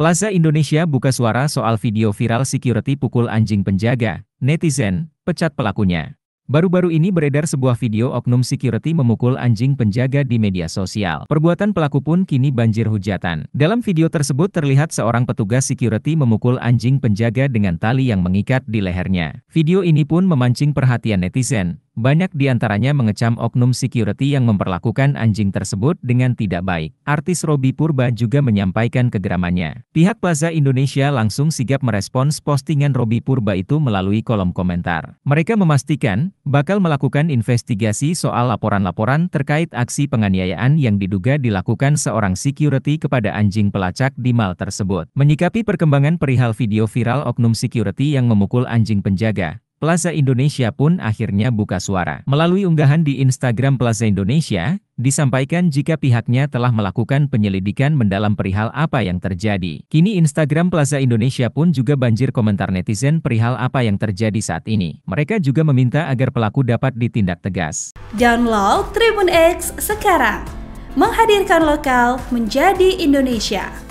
Plaza Indonesia buka suara soal video viral security pukul anjing penjaga, netizen, pecat pelakunya. Baru-baru ini beredar sebuah video oknum security memukul anjing penjaga di media sosial. Perbuatan pelaku pun kini banjir hujatan. Dalam video tersebut terlihat seorang petugas security memukul anjing penjaga dengan tali yang mengikat di lehernya. Video ini pun memancing perhatian netizen, banyak di antaranya mengecam oknum security yang memperlakukan anjing tersebut dengan tidak baik. Artis Robi Purba juga menyampaikan kegeramannya. Pihak Plaza Indonesia langsung sigap merespons postingan Robi Purba itu melalui kolom komentar. Mereka memastikan, bakal melakukan investigasi soal laporan-laporan terkait aksi penganiayaan yang diduga dilakukan seorang security kepada anjing pelacak di mal tersebut. Menyikapi perkembangan perihal video viral oknum security yang memukul anjing penjaga, Plaza Indonesia pun akhirnya buka suara. Melalui unggahan di Instagram Plaza Indonesia, disampaikan jika pihaknya telah melakukan penyelidikan mendalam perihal apa yang terjadi. Kini Instagram Plaza Indonesia pun juga banjir komentar netizen perihal apa yang terjadi saat ini. Mereka juga meminta agar pelaku dapat ditindak tegas. Download Tribun X sekarang. Menghadirkan lokal menjadi Indonesia.